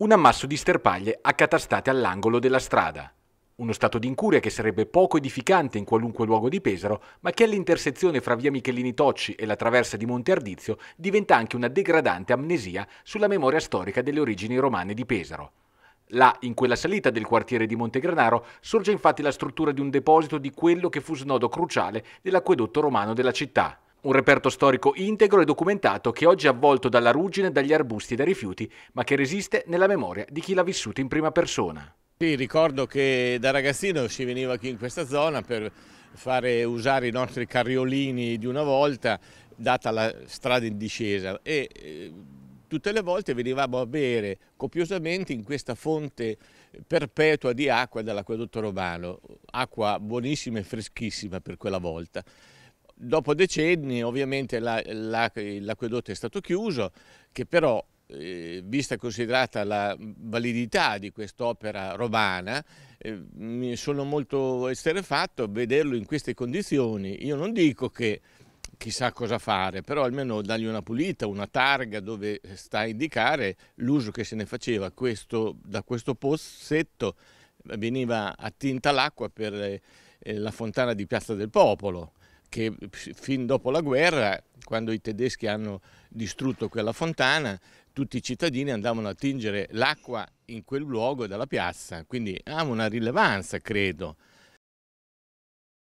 Un ammasso di sterpaglie accatastate all'angolo della strada. Uno stato di incuria che sarebbe poco edificante in qualunque luogo di Pesaro, ma che all'intersezione fra via Michelini Tocci e la traversa di Monte Ardizio diventa anche una degradante amnesia sulla memoria storica delle origini romane di Pesaro. Là, in quella salita del quartiere di Montegranaro, sorge infatti la struttura di un deposito di quello che fu snodo cruciale dell'acquedotto romano della città. Un reperto storico integro e documentato che oggi è avvolto dalla ruggine, dagli arbusti e dai rifiuti, ma che resiste nella memoria di chi l'ha vissuto in prima persona. Sì, ricordo che da ragazzino si veniva qui in questa zona per fare usare i nostri carriolini di una volta, data la strada in discesa e eh, tutte le volte venivamo a bere copiosamente in questa fonte perpetua di acqua dell'acquedotto romano, acqua buonissima e freschissima per quella volta. Dopo decenni ovviamente l'acquedotto la, è stato chiuso, che però eh, vista e considerata la validità di quest'opera romana, eh, mi sono molto esterefatto a vederlo in queste condizioni. Io non dico che chissà cosa fare, però almeno dargli una pulita, una targa dove sta a indicare l'uso che se ne faceva. Questo, da questo pozzetto veniva attinta l'acqua per eh, la fontana di Piazza del Popolo che fin dopo la guerra, quando i tedeschi hanno distrutto quella fontana, tutti i cittadini andavano a tingere l'acqua in quel luogo della piazza, quindi ha una rilevanza, credo.